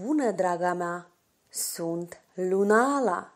Bună, draga mea! Sunt Lunala!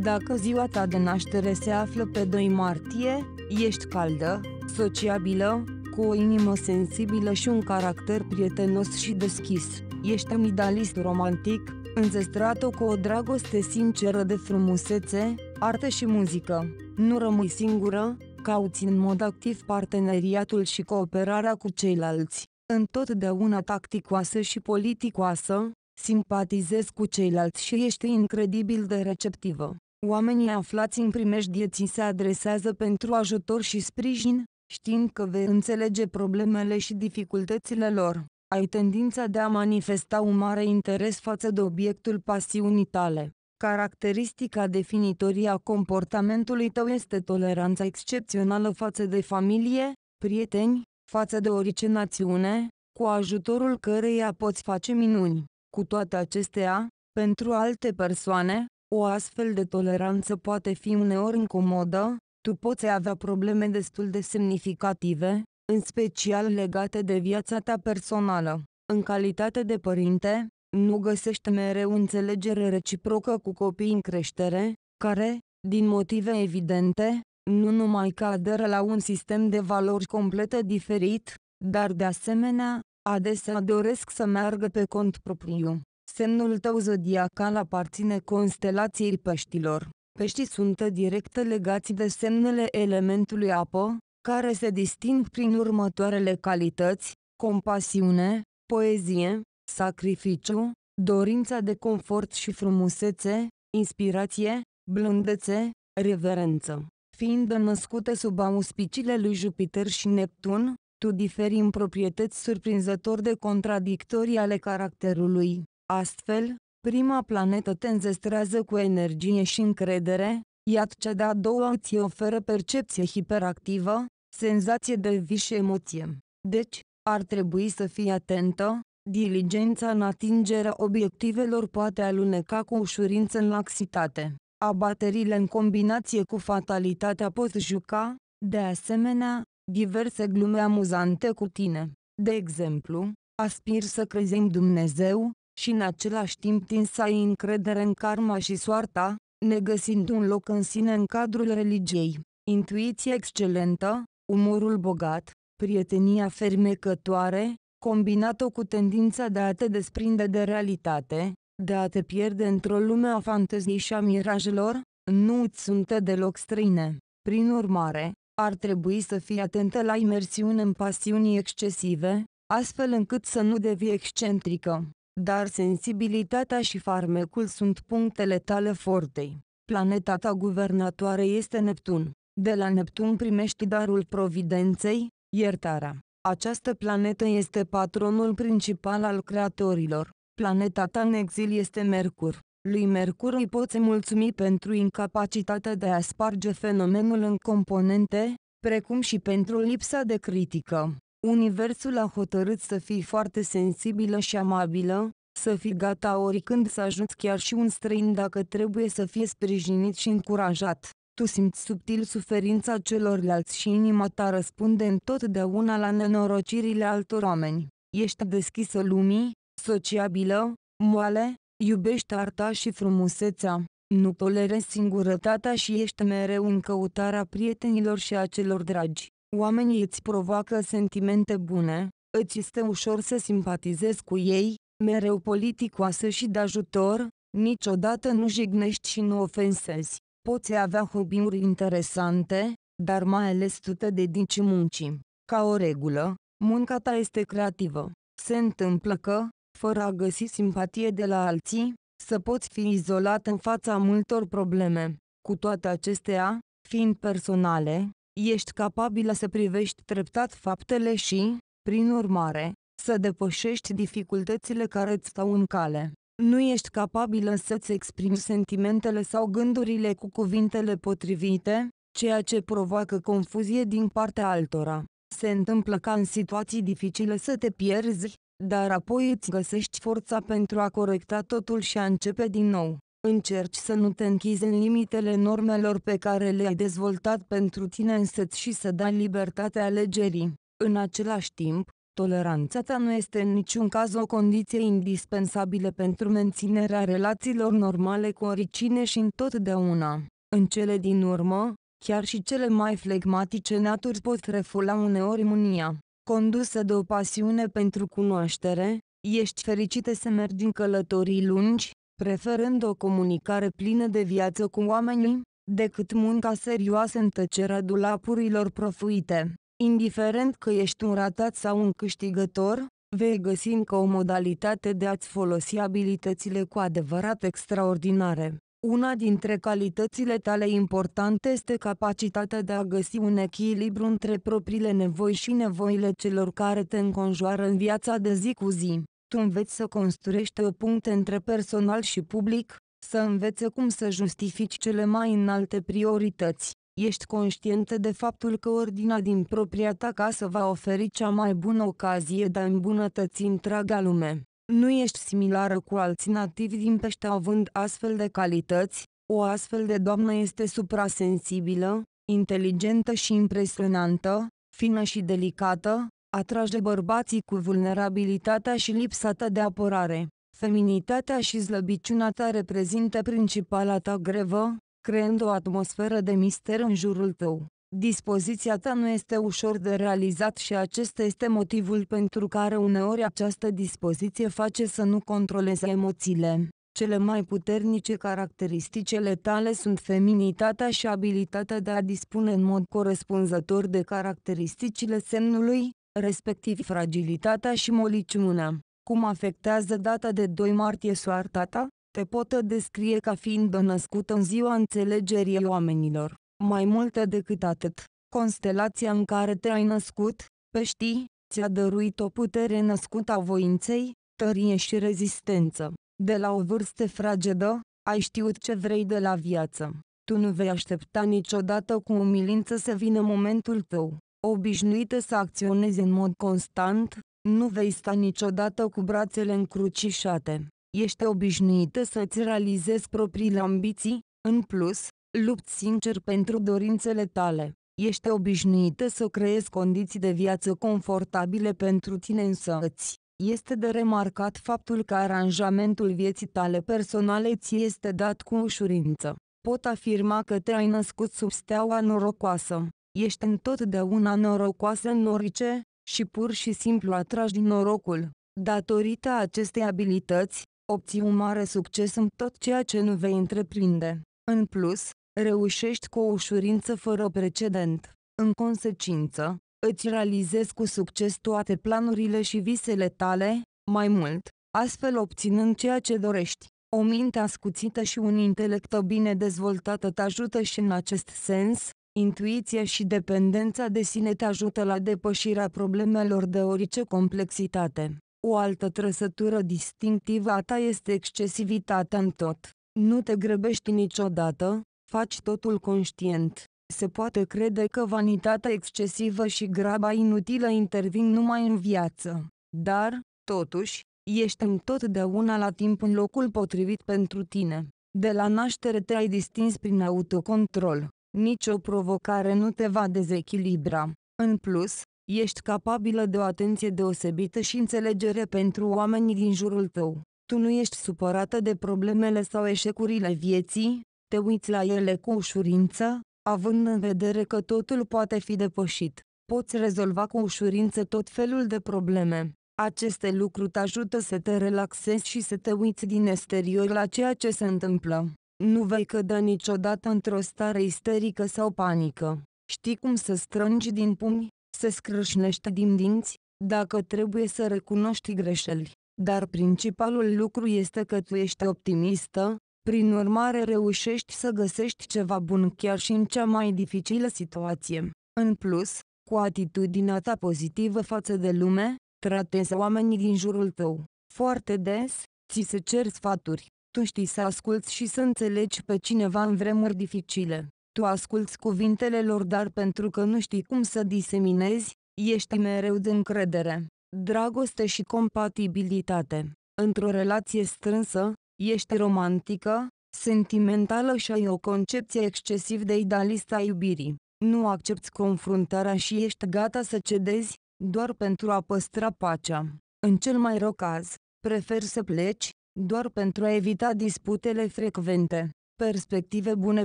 Dacă ziua ta de naștere se află pe 2 martie, ești caldă, sociabilă, cu o inimă sensibilă și un caracter prietenos și deschis. Ești amidalist romantic, înzestrat cu o dragoste sinceră de frumusețe, artă și muzică. Nu rămâi singură, cauți în mod activ parteneriatul și cooperarea cu ceilalți întotdeauna tacticoasă și politicoasă, simpatizezi cu ceilalți și ești incredibil de receptivă. Oamenii aflați în primejdie ți se adresează pentru ajutor și sprijin, știind că vei înțelege problemele și dificultățile lor. Ai tendința de a manifesta un mare interes față de obiectul pasiunii tale. Caracteristica definitorie a comportamentului tău este toleranța excepțională față de familie, prieteni, față de orice națiune, cu ajutorul căreia poți face minuni. Cu toate acestea, pentru alte persoane, o astfel de toleranță poate fi uneori incomodă, tu poți avea probleme destul de semnificative, în special legate de viața ta personală. În calitate de părinte, nu găsești mereu înțelegere reciprocă cu copiii în creștere, care, din motive evidente, nu numai că aderă la un sistem de valori complet diferit, dar de asemenea, adesea doresc să meargă pe cont propriu. Semnul tău zodiacal aparține constelației peștilor. Peștii sunt direct legați de semnele elementului apă, care se disting prin următoarele calități, compasiune, poezie, sacrificiu, dorința de confort și frumusețe, inspirație, blândețe, reverență. Fiind născută sub auspiciile lui Jupiter și Neptun, tu diferi în proprietăți surprinzător de contradictorii ale caracterului. Astfel, prima planetă te înzestrează cu energie și încredere, iar cea de-a doua îți oferă percepție hiperactivă, senzație de vis și emoție. Deci, ar trebui să fii atentă, diligența în atingerea obiectivelor poate aluneca cu ușurință în laxitate abaterile în combinație cu fatalitatea pot juca, de asemenea, diverse glume amuzante cu tine. De exemplu, aspir să crezi în Dumnezeu, și în același timp tin să ai încredere în karma și soarta, negăsind un loc în sine în cadrul religiei. Intuiție excelentă, umorul bogat, prietenia fermecătoare, combinată cu tendința de a te desprinde de realitate, de a te pierde într-o lume a fantezii și a mirajelor, nu îți sunt deloc străine. Prin urmare, ar trebui să fii atentă la imersiune în pasiuni excesive, astfel încât să nu devii excentrică. Dar sensibilitatea și farmecul sunt punctele tale fortei. Planeta ta guvernatoare este Neptun. De la Neptun primești darul providenței, iertarea. Această planetă este patronul principal al creatorilor. Planeta ta în exil este Mercur. Lui Mercur îi poți mulțumi pentru incapacitatea de a sparge fenomenul în componente, precum și pentru lipsa de critică. Universul a hotărât să fii foarte sensibilă și amabilă, să fii gata oricând să ajuți chiar și un străin dacă trebuie să fie sprijinit și încurajat. Tu simți subtil suferința celorlalți și inima ta răspunde întotdeauna la nenorocirile altor oameni. Ești deschisă lumii, sociabilă, moale, iubești arta și frumusețea, nu tolerezi singurătatea și ești mereu în căutarea prietenilor și a celor dragi. Oamenii îți provoacă sentimente bune, îți este ușor să simpatizezi cu ei, mereu politicoasă și de ajutor, niciodată nu jignești și nu ofensezi. Poți avea hobby-uri interesante, dar mai ales tu te dedici muncii. Ca o regulă, munca ta este creativă. Se întâmplă că, fără a găsi simpatie de la alții, să poți fi izolat în fața multor probleme. Cu toate acestea, fiind personale, ești capabilă să privești treptat faptele și, prin urmare, să depășești dificultățile care îți stau în cale. Nu ești capabilă să-ți exprimi sentimentele sau gândurile cu cuvintele potrivite, ceea ce provoacă confuzie din partea altora. Se întâmplă ca în situații dificile să te pierzi, dar apoi îți găsești forța pentru a corecta totul și a începe din nou. Încerci să nu te închizi în limitele normelor pe care le-ai dezvoltat pentru tine însăți și să dai libertatea alegerii. În același timp, toleranța ta nu este în niciun caz o condiție indispensabilă pentru menținerea relațiilor normale cu oricine și întotdeauna. În cele din urmă, chiar și cele mai flegmatice naturi pot refula uneori mânia condusă de o pasiune pentru cunoaștere, ești fericită să mergi în călătorii lungi, preferând o comunicare plină de viață cu oamenii, decât munca serioasă în tăcerea dulapurilor profuite. Indiferent că ești un ratat sau un câștigător, vei găsi încă o modalitate de a-ți folosi abilitățile cu adevărat extraordinare. Una dintre calitățile tale importante este capacitatea de a găsi un echilibru între propriile nevoi și nevoile celor care te înconjoară în viața de zi cu zi. Tu înveți să construiești o puncte între personal și public, să înveți cum să justifici cele mai înalte priorități. Ești conștientă de faptul că ordinea din propria ta casă va oferi cea mai bună ocazie de a îmbunătăți întreaga lume nu ești similară cu alți nativi din pește având astfel de calități, o astfel de doamnă este suprasensibilă, inteligentă și impresionantă, fină și delicată, atrage bărbații cu vulnerabilitatea și lipsa ta de apărare. Feminitatea și slăbiciunea ta reprezintă principala ta grevă, creând o atmosferă de mister în jurul tău. Dispoziția ta nu este ușor de realizat și acesta este motivul pentru care uneori această dispoziție face să nu controleze emoțiile. Cele mai puternice caracteristicele tale sunt feminitatea și abilitatea de a dispune în mod corespunzător de caracteristicile semnului, respectiv fragilitatea și moliciunea. Cum afectează data de 2 martie soarta ta? Te pot descrie ca fiind născută în ziua înțelegerii oamenilor. Mai mult decât atât, constelația în care te-ai născut, peștii, ți-a dăruit o putere născută a voinței, tărie și rezistență. De la o vârstă fragedă, ai știut ce vrei de la viață. Tu nu vei aștepta niciodată cu umilință să vină momentul tău. Obișnuită să acționezi în mod constant, nu vei sta niciodată cu brațele încrucișate. Ești obișnuită să-ți realizezi propriile ambiții, în plus, Lupt sincer pentru dorințele tale. Ești obișnuită să creezi condiții de viață confortabile pentru tine însăți. Este de remarcat faptul că aranjamentul vieții tale personale ți este dat cu ușurință. Pot afirma că te-ai născut sub steaua norocoasă. Ești întotdeauna norocoasă în norice și pur și simplu atragi din norocul. Datorită acestei abilități, obții un mare succes în tot ceea ce nu vei întreprinde. În plus, reușești cu o ușurință fără precedent. În consecință, îți realizezi cu succes toate planurile și visele tale, mai mult, astfel obținând ceea ce dorești. O minte ascuțită și un intelect bine dezvoltată te ajută și în acest sens, intuiția și dependența de sine te ajută la depășirea problemelor de orice complexitate. O altă trăsătură distinctivă a ta este excesivitatea în tot. Nu te grăbești niciodată, Faci totul conștient. Se poate crede că vanitatea excesivă și graba inutilă intervin numai în viață. Dar, totuși, ești întotdeauna la timp în locul potrivit pentru tine. De la naștere te-ai distins prin autocontrol. Nicio provocare nu te va dezechilibra. În plus, ești capabilă de o atenție deosebită și înțelegere pentru oamenii din jurul tău. Tu nu ești supărată de problemele sau eșecurile vieții, te uiți la ele cu ușurință, având în vedere că totul poate fi depășit. Poți rezolva cu ușurință tot felul de probleme. Aceste lucruri te ajută să te relaxezi și să te uiți din exterior la ceea ce se întâmplă. Nu vei cădea niciodată într-o stare isterică sau panică. Știi cum să strângi din pumni, să scrâșnești din dinți, dacă trebuie să recunoști greșeli. Dar principalul lucru este că tu ești optimistă, prin urmare reușești să găsești ceva bun chiar și în cea mai dificilă situație. În plus, cu atitudinea ta pozitivă față de lume, tratezi oamenii din jurul tău. Foarte des, ți se cer sfaturi. Tu știi să asculți și să înțelegi pe cineva în vremuri dificile. Tu asculți cuvintele lor dar pentru că nu știi cum să diseminezi, ești mereu de încredere, dragoste și compatibilitate. Într-o relație strânsă, Ești romantică, sentimentală și ai o concepție excesiv de idealistă a iubirii. Nu accepti confruntarea și ești gata să cedezi, doar pentru a păstra pacea. În cel mai rău caz, preferi să pleci, doar pentru a evita disputele frecvente. Perspective bune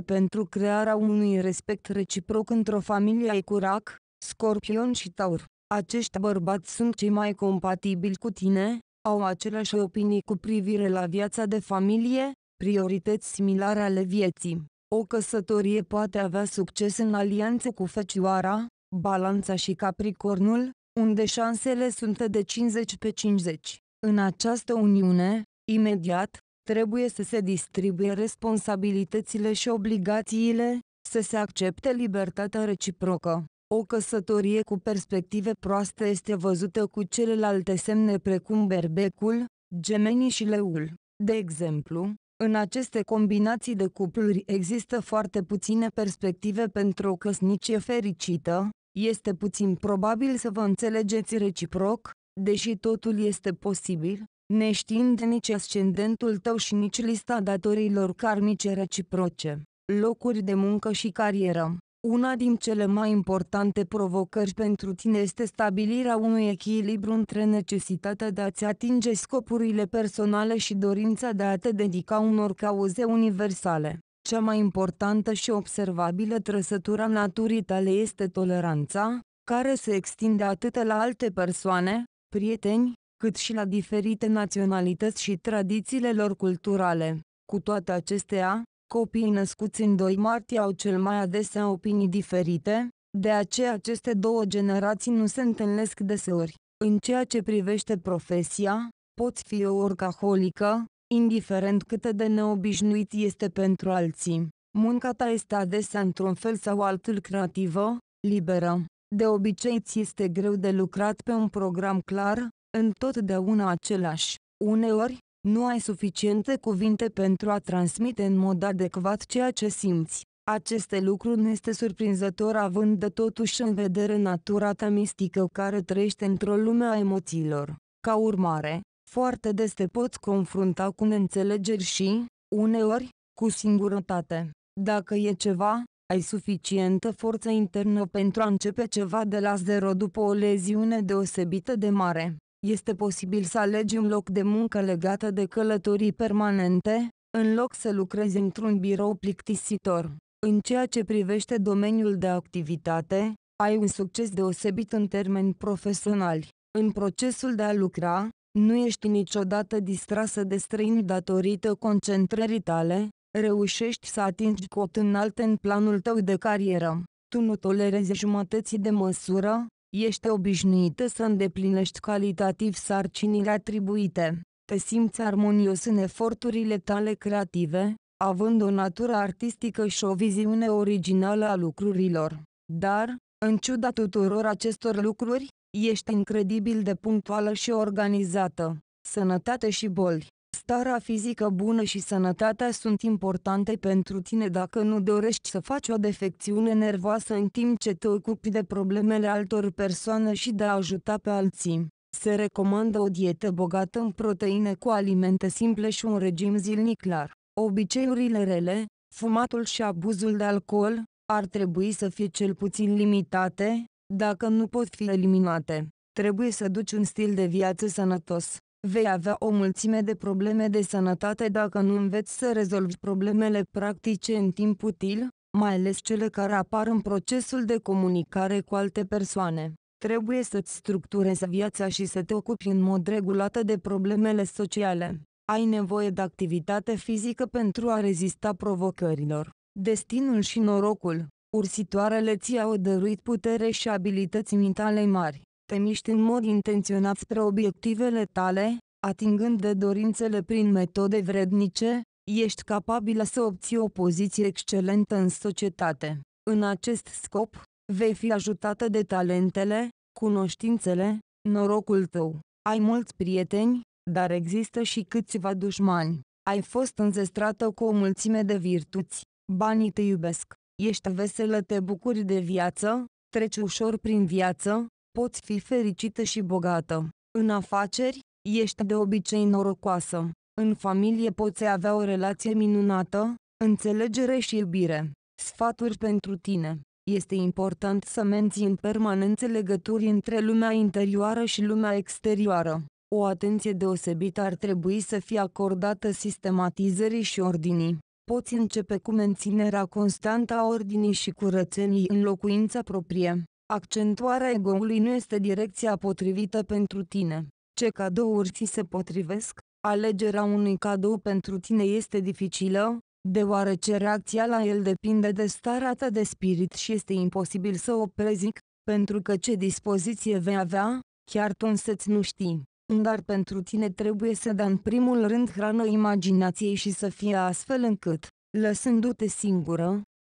pentru crearea unui respect reciproc într-o familie ai curac, scorpion și taur. Acești bărbați sunt cei mai compatibili cu tine, au aceleași opinii cu privire la viața de familie, priorități similare ale vieții. O căsătorie poate avea succes în alianță cu Fecioara, Balanța și Capricornul, unde șansele sunt de 50 pe 50. În această uniune, imediat, trebuie să se distribuie responsabilitățile și obligațiile, să se accepte libertatea reciprocă. O căsătorie cu perspective proaste este văzută cu celelalte semne precum berbecul, gemenii și leul. De exemplu, în aceste combinații de cupluri există foarte puține perspective pentru o căsnicie fericită, este puțin probabil să vă înțelegeți reciproc, deși totul este posibil, neștiind nici ascendentul tău și nici lista datorilor karmice reciproce, locuri de muncă și carieră. Una din cele mai importante provocări pentru tine este stabilirea unui echilibru între necesitatea de a-ți atinge scopurile personale și dorința de a te dedica unor cauze universale. Cea mai importantă și observabilă trăsătura naturii tale este toleranța, care se extinde atât la alte persoane, prieteni, cât și la diferite naționalități și tradițiile lor culturale. Cu toate acestea, Copiii născuți în 2 martie au cel mai adesea opinii diferite, de aceea aceste două generații nu se întâlnesc deseori. În ceea ce privește profesia, poți fi orcaholică, indiferent cât de neobișnuit este pentru alții. Munca ta este adesea într-un fel sau altul creativă, liberă. De obicei ți este greu de lucrat pe un program clar, întotdeauna același. Uneori, nu ai suficiente cuvinte pentru a transmite în mod adecvat ceea ce simți. Aceste lucruri nu este surprinzător având de totuși în vedere natura ta mistică care trăiește într-o lume a emoțiilor. Ca urmare, foarte des te poți confrunta cu neînțelegeri și, uneori, cu singurătate. Dacă e ceva, ai suficientă forță internă pentru a începe ceva de la zero după o leziune deosebită de mare. Este posibil să alegi un loc de muncă legată de călătorii permanente, în loc să lucrezi într-un birou plictisitor. În ceea ce privește domeniul de activitate, ai un succes deosebit în termeni profesionali. În procesul de a lucra, nu ești niciodată distrasă de străini datorită concentrării tale, reușești să atingi cot înalte în planul tău de carieră. Tu nu tolerezi jumătății de măsură, Ești obișnuită să îndeplinești calitativ sarcinile atribuite. Te simți armonios în eforturile tale creative, având o natură artistică și o viziune originală a lucrurilor. Dar, în ciuda tuturor acestor lucruri, ești incredibil de punctuală și organizată. Sănătate și boli. Starea fizică bună și sănătatea sunt importante pentru tine dacă nu dorești să faci o defecțiune nervoasă în timp ce te ocupi de problemele altor persoane și de a ajuta pe alții. Se recomandă o dietă bogată în proteine cu alimente simple și un regim zilnic clar. Obiceiurile rele, fumatul și abuzul de alcool, ar trebui să fie cel puțin limitate, dacă nu pot fi eliminate. Trebuie să duci un stil de viață sănătos. Vei avea o mulțime de probleme de sănătate dacă nu înveți să rezolvi problemele practice în timp util, mai ales cele care apar în procesul de comunicare cu alte persoane. Trebuie să-ți structurezi viața și să te ocupi în mod regulat de problemele sociale. Ai nevoie de activitate fizică pentru a rezista provocărilor. Destinul și norocul Ursitoarele ți-au dăruit putere și abilități mintale mari te miști în mod intenționat spre obiectivele tale, atingând de dorințele prin metode vrednice, ești capabilă să obții o poziție excelentă în societate. În acest scop, vei fi ajutată de talentele, cunoștințele, norocul tău. Ai mulți prieteni, dar există și câțiva dușmani. Ai fost înzestrată cu o mulțime de virtuți. Banii te iubesc. Ești veselă, te bucuri de viață, treci ușor prin viață, poți fi fericită și bogată. În afaceri, ești de obicei norocoasă. În familie poți avea o relație minunată, înțelegere și iubire. Sfaturi pentru tine. Este important să menții în permanență legături între lumea interioară și lumea exterioară. O atenție deosebită ar trebui să fie acordată sistematizării și ordinii. Poți începe cu menținerea constantă a ordinii și curățenii în locuința proprie. Accentuarea egoului nu este direcția potrivită pentru tine. Ce cadouri ți se potrivesc? Alegerea unui cadou pentru tine este dificilă, deoarece reacția la el depinde de starea ta de spirit și este imposibil să o prezic, pentru că ce dispoziție vei avea, chiar tu însăți nu știi. Dar pentru tine trebuie să dea în primul rând hrană imaginației și să fie astfel încât, lăsându-te singură,